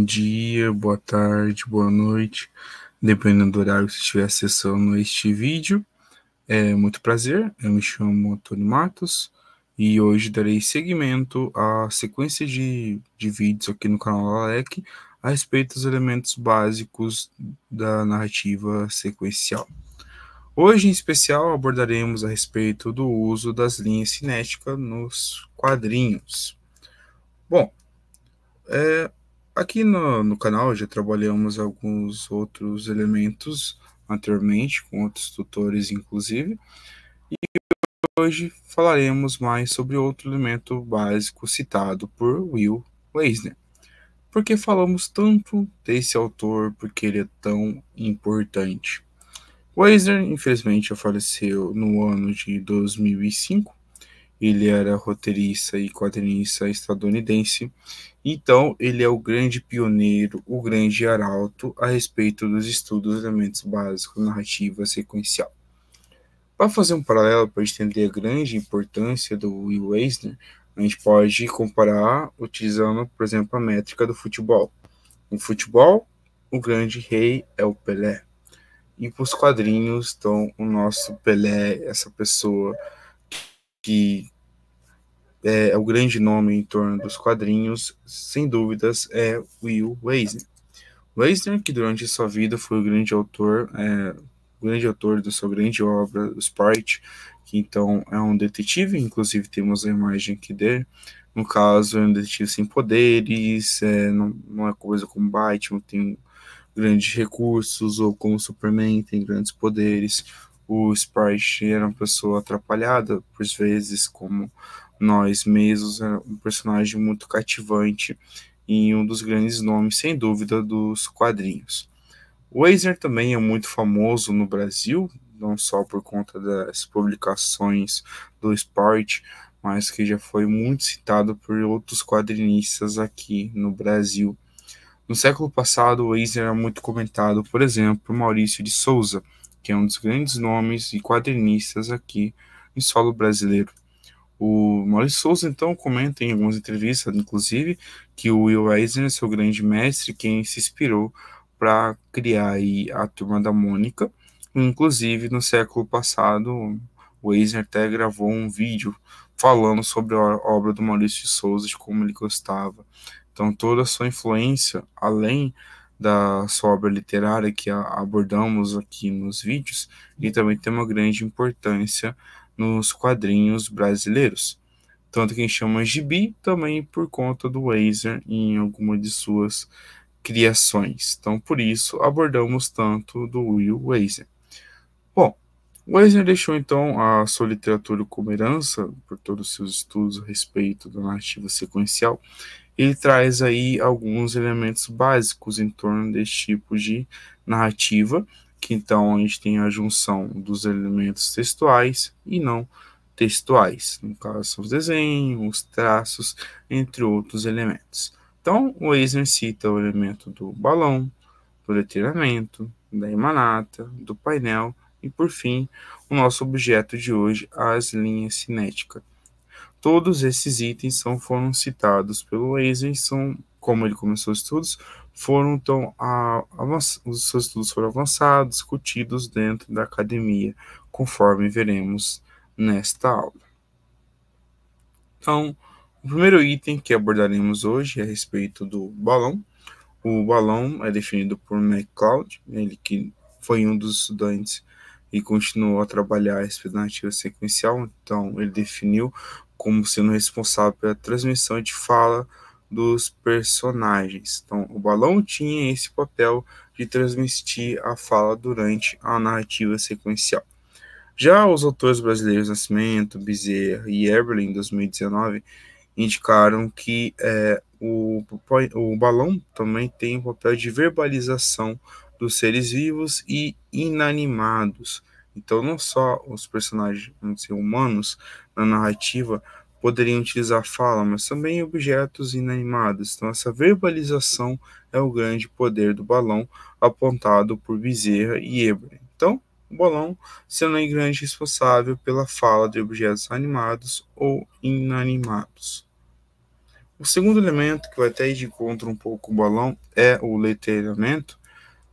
bom dia, boa tarde, boa noite, dependendo do horário que você estiver acessando este vídeo. É muito prazer, eu me chamo Antônio Matos e hoje darei seguimento à sequência de, de vídeos aqui no canal Alec a respeito dos elementos básicos da narrativa sequencial. Hoje, em especial, abordaremos a respeito do uso das linhas cinéticas nos quadrinhos. Bom, é, Aqui no, no canal já trabalhamos alguns outros elementos anteriormente, com outros tutores inclusive, e hoje falaremos mais sobre outro elemento básico citado por Will Leisner. Por que falamos tanto desse autor? Porque ele é tão importante. Weisner, infelizmente, faleceu no ano de 2005 ele era roteirista e quadrinista estadunidense. Então, ele é o grande pioneiro, o grande arauto a respeito dos estudos dos elementos básicos narrativa sequencial. Para fazer um paralelo, para entender a grande importância do Will Eisner, a gente pode comparar utilizando, por exemplo, a métrica do futebol. No futebol, o grande rei é o Pelé. E para os quadrinhos, então, o nosso Pelé, essa pessoa que é, é, o grande nome em torno dos quadrinhos, sem dúvidas, é Will Eisner. Eisner, que durante sua vida foi o grande autor, é, o grande autor da sua grande obra, Sprite, que então é um detetive, inclusive temos a imagem aqui dele. No caso, é um detetive sem poderes, é, não, não é coisa como Batman, tem grandes recursos, ou como Superman, tem grandes poderes o Sprite era é uma pessoa atrapalhada, por vezes, como nós mesmos, era é um personagem muito cativante e um dos grandes nomes, sem dúvida, dos quadrinhos. O Eisner também é muito famoso no Brasil, não só por conta das publicações do Sprite, mas que já foi muito citado por outros quadrinistas aqui no Brasil. No século passado, o Eisner era muito comentado, por exemplo, por Maurício de Souza, que é um dos grandes nomes e quadrinistas aqui em solo brasileiro. O Maurício Souza, então, comenta em algumas entrevistas, inclusive, que o Will Eisner é seu grande mestre, quem se inspirou para criar a Turma da Mônica. Inclusive, no século passado, o Eisner até gravou um vídeo falando sobre a obra do Maurício de Souza, de como ele gostava. Então, toda a sua influência, além da sua obra literária que abordamos aqui nos vídeos, e também tem uma grande importância nos quadrinhos brasileiros. Tanto quem chama gibi também por conta do Wazer em alguma de suas criações. Então, por isso, abordamos tanto do Will Wazer. Bom, Wazer deixou então a sua literatura como herança, por todos os seus estudos a respeito da narrativa sequencial, ele traz aí alguns elementos básicos em torno desse tipo de narrativa, que então a gente tem a junção dos elementos textuais e não textuais, no caso são os desenhos, os traços, entre outros elementos. Então, o Eisner cita o elemento do balão, do letreiramento, da emanata, do painel e, por fim, o nosso objeto de hoje, as linhas cinéticas. Todos esses itens são, foram citados pelo Eisen, são, como ele começou os estudos, foram então a, avanç, os seus estudos foram avançados, discutidos dentro da academia, conforme veremos nesta aula. Então, o primeiro item que abordaremos hoje é a respeito do balão. O balão é definido por MacLeod, ele que foi um dos estudantes e continuou a trabalhar a expectativa sequencial, então ele definiu como sendo responsável pela transmissão de fala dos personagens. Então, o balão tinha esse papel de transmitir a fala durante a narrativa sequencial. Já os autores brasileiros Nascimento, Bezerra e Eberlin, em 2019, indicaram que é, o, o balão também tem o papel de verbalização dos seres vivos e inanimados, então, não só os personagens dizer, humanos na narrativa poderiam utilizar fala, mas também objetos inanimados. Então, essa verbalização é o grande poder do balão, apontado por Bezerra e Ebre. Então, o balão sendo em grande responsável pela fala de objetos animados ou inanimados. O segundo elemento que vai até de encontro um pouco o balão é o letreamento,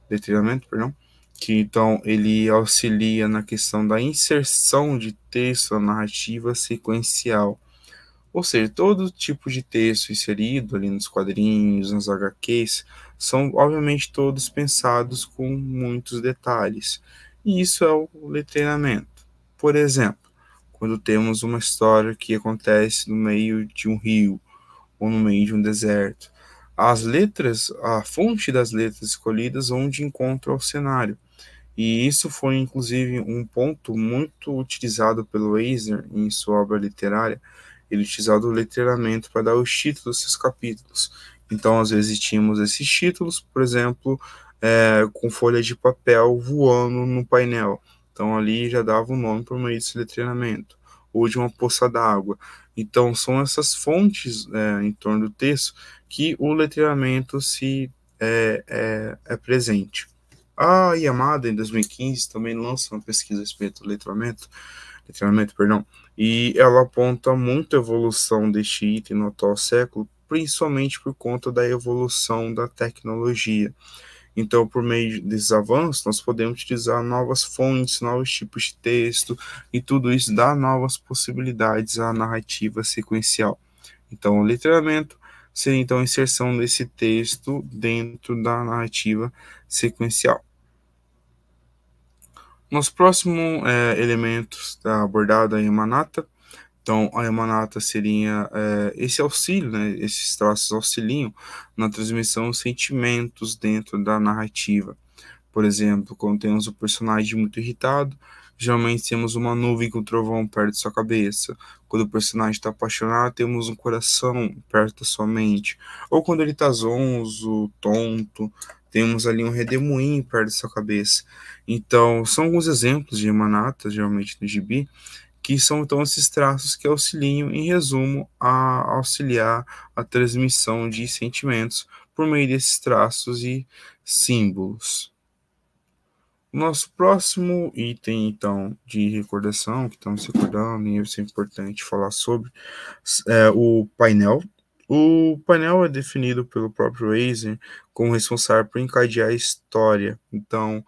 letreiramento, perdão, que então ele auxilia na questão da inserção de texto à narrativa sequencial. Ou seja, todo tipo de texto inserido ali nos quadrinhos, nas HQs, são obviamente todos pensados com muitos detalhes. E isso é o letreamento. Por exemplo, quando temos uma história que acontece no meio de um rio ou no meio de um deserto, as letras, a fonte das letras escolhidas onde encontra o cenário. E isso foi inclusive um ponto muito utilizado pelo Eisner em sua obra literária. Ele utilizava o letreamento para dar os títulos dos seus capítulos. Então, às vezes, tínhamos esses títulos, por exemplo, é, com folha de papel voando no painel. Então, ali já dava o um nome por meio desse letreamento ou de uma poça d'água. Então, são essas fontes é, em torno do texto que o letreamento se é, é, é presente. A Yamada, em 2015, também lança uma pesquisa a respeito do letramento, letramento perdão, e ela aponta muita evolução deste item no atual século, principalmente por conta da evolução da tecnologia. Então, por meio desses avanços, nós podemos utilizar novas fontes, novos tipos de texto, e tudo isso dá novas possibilidades à narrativa sequencial. Então, o letramento seria então a inserção desse texto dentro da narrativa sequencial. Nosso próximo é, elemento está abordado é a Yamanata. Então, a emanata seria é, esse auxílio, né, esses traços auxiliam na transmissão de sentimentos dentro da narrativa. Por exemplo, quando temos um personagem muito irritado, geralmente temos uma nuvem com um trovão perto de sua cabeça. Quando o personagem está apaixonado, temos um coração perto da sua mente. Ou quando ele está zonzo, tonto, temos ali um redemoinho perto da sua cabeça. Então, são alguns exemplos de emanatas, geralmente no gibi, que são então esses traços que auxiliam, em resumo, a auxiliar a transmissão de sentimentos por meio desses traços e símbolos. Nosso próximo item, então, de recordação, que estamos recordando, e isso é importante falar sobre, é o painel. O painel é definido pelo próprio Acer como responsável por encadear a história. Então,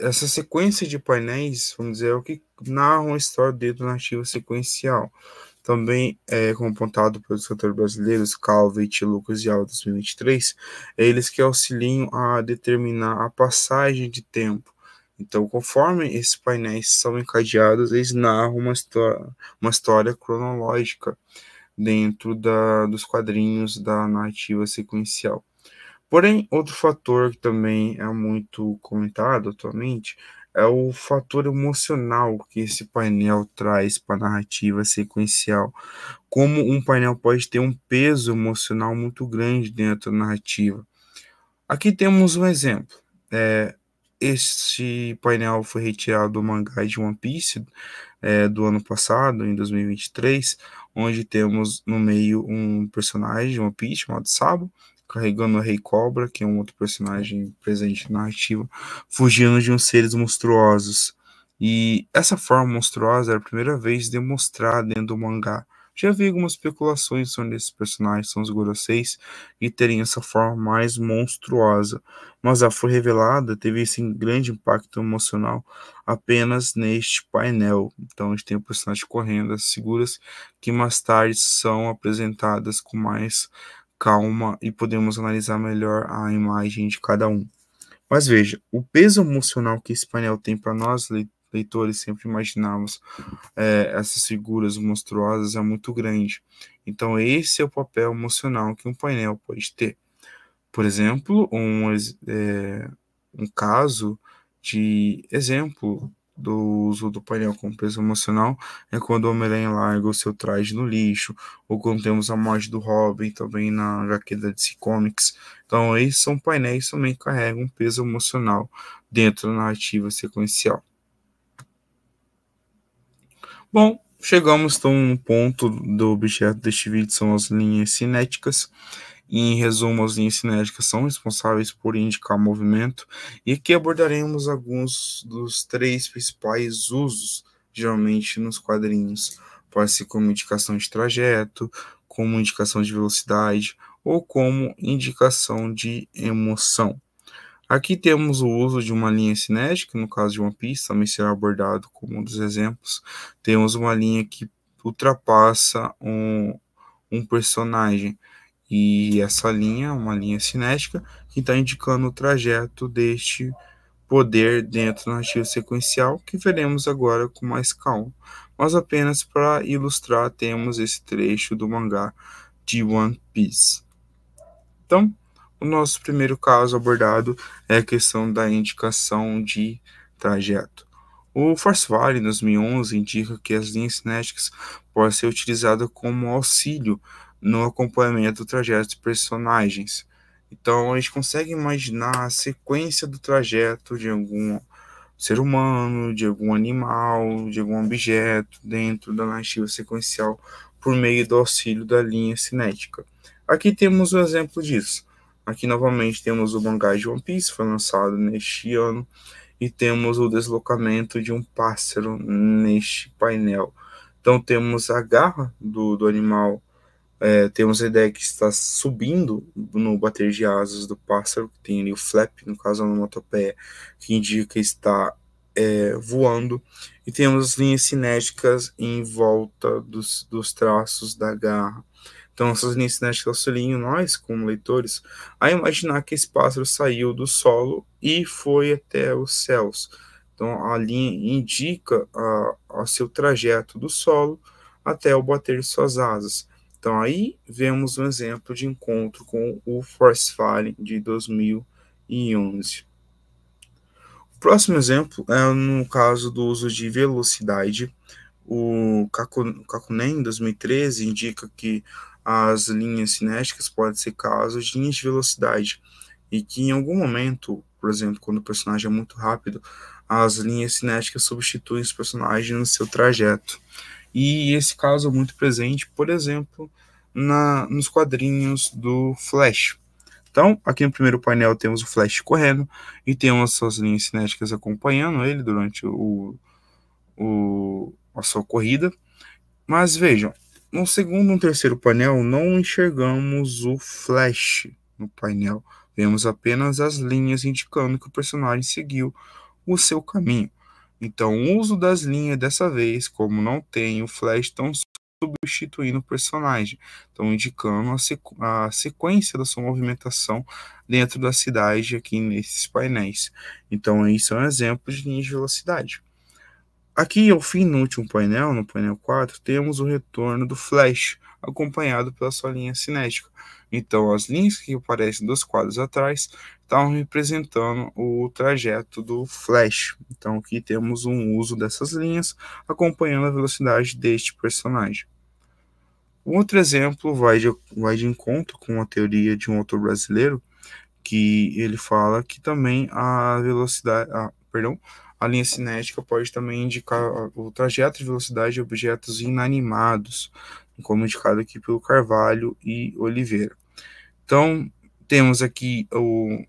essa sequência de painéis, vamos dizer, é o que narra a história dentro do narrativa sequencial também é, compontado apontado pelos cantores brasileiros Calvet, Lucas e Alves 2023, é eles que auxiliam a determinar a passagem de tempo. Então, conforme esses painéis são encadeados, eles narram uma história, uma história cronológica dentro da, dos quadrinhos da narrativa sequencial. Porém, outro fator que também é muito comentado atualmente é o fator emocional que esse painel traz para a narrativa sequencial. Como um painel pode ter um peso emocional muito grande dentro da narrativa. Aqui temos um exemplo. É, este painel foi retirado do mangá de One Piece é, do ano passado, em 2023, onde temos no meio um personagem, One Piece, chamado Sabo, carregando o Rei Cobra, que é um outro personagem presente na narrativa, fugindo de uns seres monstruosos. E essa forma monstruosa era a primeira vez demonstrada dentro do mangá. Já vi algumas especulações sobre esses personagens, são os Goroseis, e terem essa forma mais monstruosa, mas a foi revelada teve esse assim, grande impacto emocional apenas neste painel. Então a gente tem o personagem correndo, as figuras que mais tarde são apresentadas com mais calma e podemos analisar melhor a imagem de cada um. Mas veja, o peso emocional que esse painel tem para nós, leitores, sempre imaginávamos é, essas figuras monstruosas, é muito grande. Então, esse é o papel emocional que um painel pode ter. Por exemplo, um, é, um caso de exemplo do uso do painel como peso emocional é quando o Homem-Aranha larga o seu traje no lixo, ou quando temos a morte do Robin também na jaqueta de DC Comics. Então, esses são painéis que também carregam um peso emocional dentro da narrativa sequencial. Bom, chegamos então no ponto do objeto deste vídeo, são as linhas cinéticas em resumo, as linhas cinéticas são responsáveis por indicar movimento, e aqui abordaremos alguns dos três principais usos, geralmente nos quadrinhos. Pode ser como indicação de trajeto, como indicação de velocidade ou como indicação de emoção. Aqui temos o uso de uma linha cinética, no caso de uma pista, também será abordado como um dos exemplos. Temos uma linha que ultrapassa um, um personagem. E essa linha, uma linha cinética, que está indicando o trajeto deste poder dentro do narrativo sequencial, que veremos agora com mais calma. Mas apenas para ilustrar, temos esse trecho do mangá de One Piece. Então, o nosso primeiro caso abordado é a questão da indicação de trajeto. O nos em 2011, indica que as linhas cinéticas podem ser utilizadas como auxílio no acompanhamento do trajeto de personagens. Então, a gente consegue imaginar a sequência do trajeto de algum ser humano, de algum animal, de algum objeto dentro da narrativa sequencial por meio do auxílio da linha cinética. Aqui temos um exemplo disso. Aqui novamente temos o mangá de One Piece, foi lançado neste ano, e temos o deslocamento de um pássaro neste painel. Então temos a garra do, do animal é, temos ideia que está subindo no bater de asas do pássaro, que tem ali o flap, no caso a onomatopeia, que indica que é, voando. E temos linhas cinéticas em volta dos, dos traços da garra. Então, essas linhas cinéticas auxiliam nós, como leitores, a imaginar que esse pássaro saiu do solo e foi até os céus. Então, a linha indica o a seu trajeto do solo até o bater de suas asas. Então aí vemos um exemplo de encontro com o Force File de 2011. O próximo exemplo é no caso do uso de velocidade. O Kakunen, em 2013, indica que as linhas cinéticas podem ser casos de linhas de velocidade e que em algum momento, por exemplo, quando o personagem é muito rápido, as linhas cinéticas substituem os personagens no seu trajeto. E esse caso é muito presente, por exemplo, na, nos quadrinhos do Flash. Então, aqui no primeiro painel temos o Flash correndo e temos suas linhas cinéticas acompanhando ele durante o, o, a sua corrida. Mas vejam, no segundo e no terceiro painel não enxergamos o Flash no painel. Vemos apenas as linhas indicando que o personagem seguiu o seu caminho. Então, o uso das linhas dessa vez, como não tem o flash, estão substituindo o personagem, estão indicando a, sequ a, sequência da sua movimentação dentro da cidade aqui nesses painéis. Então, isso é um exemplo de linha de velocidade. Aqui, ao fim, no último painel, no painel 4, temos o retorno do flash, acompanhado pela sua linha cinética. Então, as linhas que aparecem dos quadros atrás estão representando o trajeto do Flash. Então, aqui temos um uso dessas linhas acompanhando a velocidade deste personagem. Um outro exemplo vai de, vai de encontro com a teoria de um autor brasileiro, que ele fala que também a velocidade, a, perdão, a linha cinética pode também indicar o trajeto de velocidade de objetos inanimados, como indicado aqui pelo Carvalho e Oliveira. Então, temos aqui o,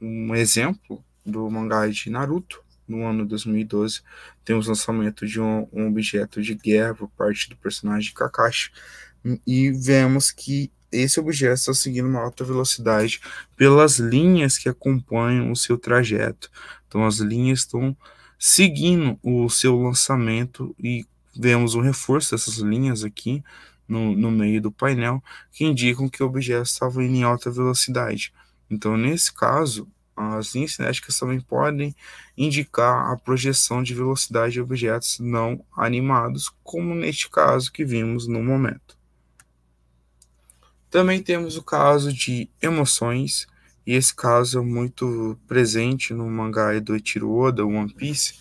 um exemplo do mangá de Naruto, no ano 2012. Temos o lançamento de um, um objeto de guerra por parte do personagem Kakashi, e vemos que esse objeto está seguindo uma alta velocidade pelas linhas que acompanham o seu trajeto. Então, as linhas estão seguindo o seu lançamento e vemos um reforço dessas linhas aqui no, no meio do painel que indicam que o estava indo em alta velocidade. Então, nesse caso, as linhas cinéticas também podem indicar a projeção de velocidade de objetos não animados, como neste caso que vimos no momento. Também temos o caso de emoções, e esse caso é muito presente no mangá do Tiro Oda, One Piece,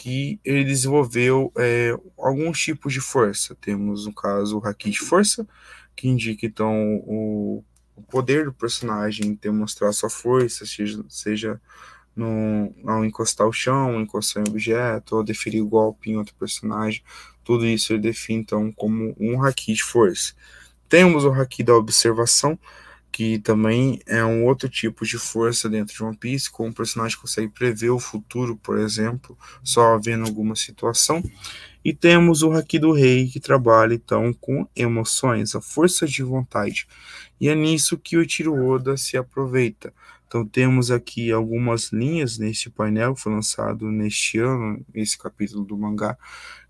que ele desenvolveu é, alguns tipos de força. Temos, no caso, o haki de força, que indica, então, o, o poder do personagem demonstrar sua força, seja, seja no, ao encostar o chão, encostar em objeto, ou deferir o golpe em outro personagem. Tudo isso ele define, então, como um haki de força. Temos o haki da observação, que também é um outro tipo de força dentro de One Piece, como o personagem consegue prever o futuro, por exemplo, só vendo alguma situação. E temos o Haki do Rei, que trabalha então com emoções, a força de vontade. E é nisso que o Tiro Oda se aproveita, então, temos aqui algumas linhas neste painel, foi lançado neste ano, esse capítulo do mangá,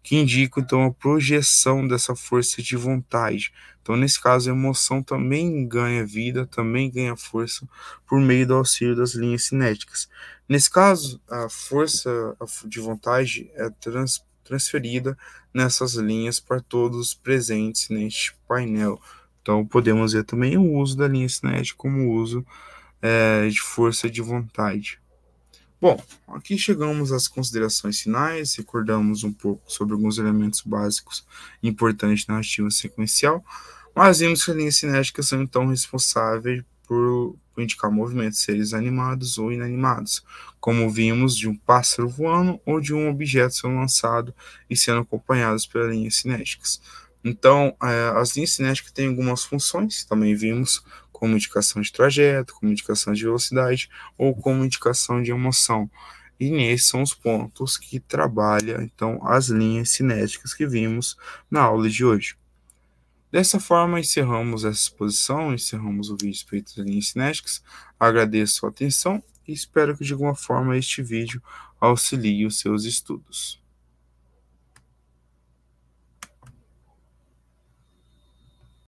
que indicam, então, a projeção dessa força de vontade. Então, nesse caso, a emoção também ganha vida, também ganha força por meio do auxílio das linhas cinéticas. Nesse caso, a força de vontade é trans, transferida nessas linhas para todos presentes neste painel. Então, podemos ver também o uso da linha cinética como uso é, de força de vontade. Bom, aqui chegamos às considerações finais, recordamos um pouco sobre alguns elementos básicos importantes na narrativa sequencial, mas vimos que as linhas cinéticas são então responsáveis por indicar movimentos de seres animados ou inanimados, como vimos de um pássaro voando ou de um objeto sendo lançado e sendo acompanhados pelas linhas cinéticas. Então, é, as linhas cinéticas têm algumas funções, também vimos, como indicação de trajeto, como indicação de velocidade ou como indicação de emoção. E nesses são os pontos que trabalha então as linhas cinéticas que vimos na aula de hoje. Dessa forma, encerramos essa exposição, encerramos o vídeo respeito das linhas cinéticas. Agradeço a atenção e espero que de alguma forma este vídeo auxilie os seus estudos.